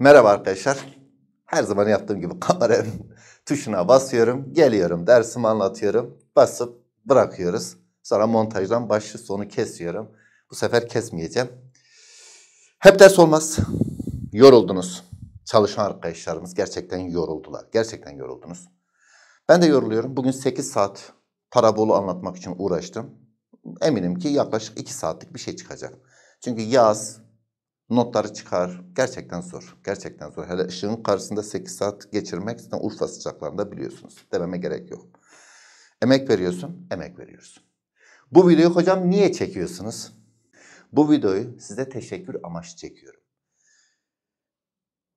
Merhaba arkadaşlar. Her zaman yaptığım gibi kameranın tuşuna basıyorum. Geliyorum dersimi anlatıyorum. Basıp bırakıyoruz. Sonra montajdan başı sonu kesiyorum. Bu sefer kesmeyeceğim. Hep ders olmaz. Yoruldunuz. Çalışan arkadaşlarımız gerçekten yoruldular. Gerçekten yoruldunuz. Ben de yoruluyorum. Bugün 8 saat parabolu anlatmak için uğraştım. Eminim ki yaklaşık 2 saatlik bir şey çıkacak. Çünkü yaz, notları çıkar. Gerçekten zor. Gerçekten zor. Hele ışığın karşısında 8 saat geçirmek zaten Urfa sıcaklarında biliyorsunuz. Dememe gerek yok. Emek veriyorsun, emek veriyorsun. Bu videoyu hocam niye çekiyorsunuz? Bu videoyu size teşekkür amaçlı çekiyorum.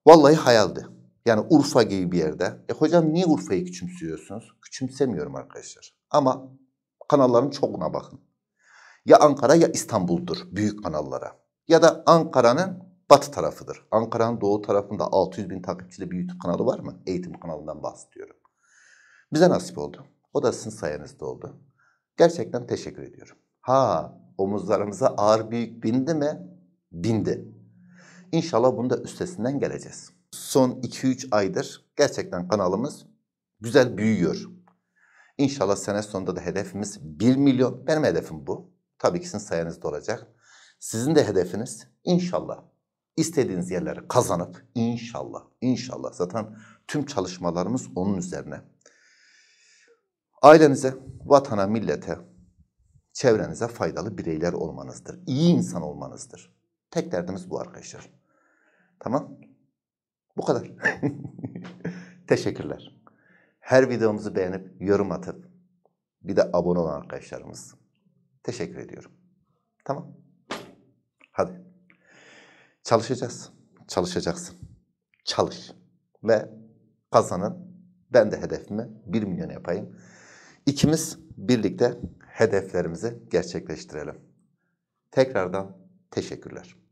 Vallahi hayaldi. Yani Urfa gibi bir yerde. E hocam niye Urfa'yı küçümsüyorsunuz? Küçümsemiyorum arkadaşlar. Ama kanalların çokuna bakın. Ya Ankara ya İstanbul'dur büyük kanallara ya da Ankara'nın batı tarafıdır. Ankara'nın doğu tarafında 600 bin takipçili bir YouTube kanalı var mı? Eğitim kanalından bahsediyorum. Bize nasip oldu. O da sizin sayenizde oldu. Gerçekten teşekkür ediyorum. Ha omuzlarımıza ağır büyük bindi mi? Bindi. İnşallah bunu da üstesinden geleceğiz. Son 2-3 aydır gerçekten kanalımız güzel büyüyor. İnşallah sene sonunda da hedefimiz 1 milyon. Benim hedefim bu. Tabii ki sizin sayenizde olacak. Sizin de hedefiniz inşallah istediğiniz yerleri kazanıp inşallah, inşallah zaten tüm çalışmalarımız onun üzerine. Ailenize, vatana, millete, çevrenize faydalı bireyler olmanızdır. İyi insan olmanızdır. Tek derdimiz bu arkadaşlar. Tamam. Bu kadar. Teşekkürler. Her videomuzu beğenip, yorum atıp bir de abone olan arkadaşlarımız. Teşekkür ediyorum. Tamam. Hadi. Çalışacağız. Çalışacaksın. Çalış. Ve kazanın. Ben de hedefimi 1 milyon yapayım. İkimiz birlikte hedeflerimizi gerçekleştirelim. Tekrardan teşekkürler.